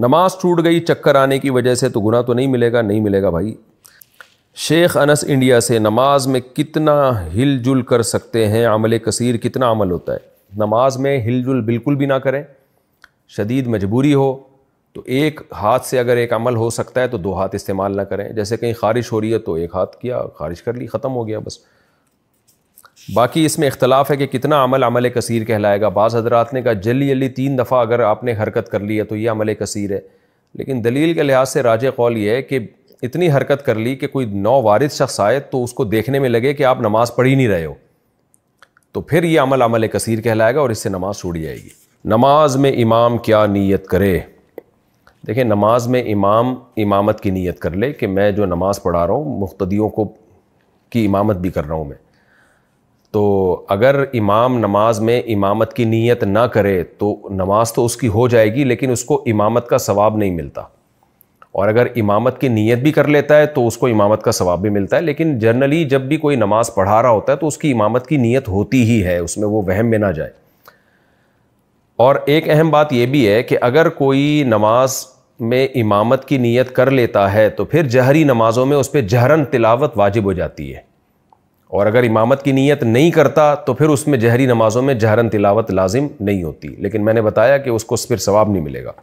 नमाज टूट गई चक्कर आने की वजह से तो गुना तो नहीं मिलेगा नहीं मिलेगा भाई शेख अनस इंडिया से नमाज में कितना हिलजुल कर सकते हैं अमल कसीर कितना अमल होता है नमाज में हिलजुल बिल्कुल भी ना करें शदीद मजबूरी हो तो एक हाथ से अगर एक अमल हो सकता है तो दो हाथ इस्तेमाल ना करें जैसे कहीं खारिश हो रही है तो एक हाथ किया खारिश कर ली ख़त्म हो गया बस बाकी इसमें इख्तलाफ है कि कितना अमल अमल कसीर कहलाएगा बाज़ हजरात ने कहा जल्दी जल्दी तीन दफ़ा अगर आपने हरकत कर ली है तो ये अमल कसीर है लेकिन दलील के लिहाज से राज कौल ये है कि इतनी हरकत कर ली कि कोई नौ वारद शख्स आए तो उसको देखने में लगे कि आप नमाज़ पढ़ ही नहीं रहे हो तो फिर ये अमल अमल कसीर कहलाएगा और इससे नमाज़ छूट जाएगी नमाज में इमाम क्या नीयत करे देखिए नमाज में इमाम इमामत की नीयत कर ले कि मैं जो नमाज़ पढ़ा रहा हूँ मुख्तियों को की इमामत भी कर रहा हूँ मैं तो अगर इमाम नमाज में इमामत की नीयत ना करे तो नमाज तो उसकी हो जाएगी लेकिन उसको इमामत का सवाब नहीं मिलता और अगर इमामत की नीयत भी कर लेता है तो उसको इमामत का सवाब भी मिलता है लेकिन जनरली जब भी कोई नमाज पढ़ा रहा होता है तो उसकी इमामत की नीयत होती ही है उसमें वो वहम में ना जाए और एक अहम बात यह भी है कि अगर कोई नमाज में इमामत की नीयत कर लेता है तो फिर जहरी नमाज़ों में उस पर जहरन तिलावत वाजिब हो जाती है और अगर इमामत की नीयत नहीं करता तो फिर उसमें जहरी नमाज़ों में जहरन तिलावत लाजिम नहीं होती लेकिन मैंने बताया कि उसको फिर सवाब नहीं मिलेगा